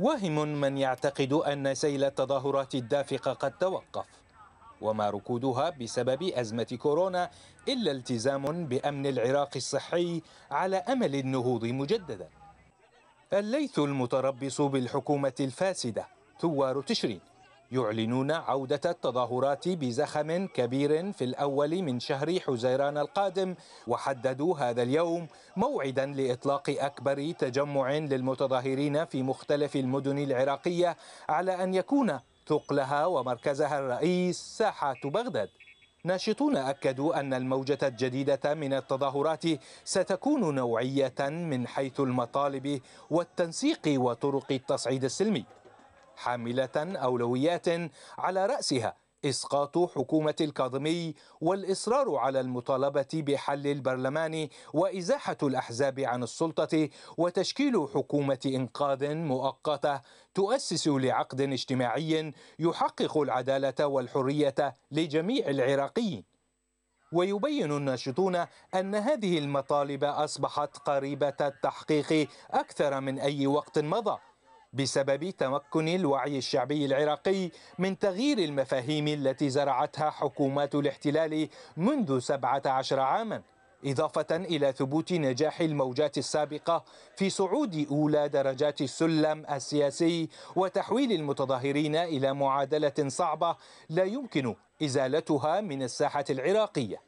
واهم من يعتقد أن سيل التظاهرات الدافقة قد توقف وما ركودها بسبب أزمة كورونا إلا التزام بأمن العراق الصحي على أمل النهوض مجددا الليث المتربص بالحكومة الفاسدة ثوار تشرين يعلنون عودة التظاهرات بزخم كبير في الأول من شهر حزيران القادم وحددوا هذا اليوم موعدا لإطلاق أكبر تجمع للمتظاهرين في مختلف المدن العراقية على أن يكون ثقلها ومركزها الرئيس ساحة بغداد ناشطون أكدوا أن الموجة الجديدة من التظاهرات ستكون نوعية من حيث المطالب والتنسيق وطرق التصعيد السلمي حاملة أولويات على رأسها إسقاط حكومة الكاظمي والإصرار على المطالبة بحل البرلمان وإزاحة الأحزاب عن السلطة وتشكيل حكومة إنقاذ مؤقتة تؤسس لعقد اجتماعي يحقق العدالة والحرية لجميع العراقيين ويبين الناشطون ان هذه المطالب اصبحت قريبه التحقيق اكثر من اي وقت مضى بسبب تمكن الوعي الشعبي العراقي من تغيير المفاهيم التي زرعتها حكومات الاحتلال منذ 17 عاماً إضافة إلى ثبوت نجاح الموجات السابقة في صعود أولى درجات السلم السياسي وتحويل المتظاهرين إلى معادلة صعبة لا يمكن إزالتها من الساحة العراقية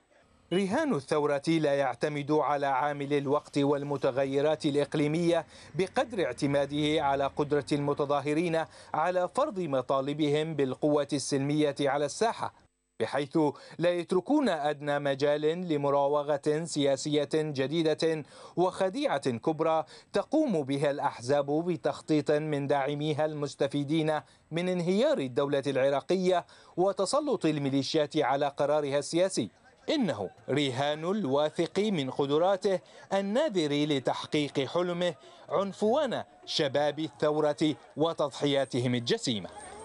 رهان الثورة لا يعتمد على عامل الوقت والمتغيرات الإقليمية بقدر اعتماده على قدرة المتظاهرين على فرض مطالبهم بالقوة السلمية على الساحة بحيث لا يتركون أدنى مجال لمراوغة سياسية جديدة وخديعة كبرى تقوم بها الأحزاب بتخطيط من داعميها المستفيدين من انهيار الدولة العراقية وتسلط الميليشيات على قرارها السياسي إنه رهان الواثق من قدراته الناذر لتحقيق حلمه عنفوان شباب الثورة وتضحياتهم الجسيمة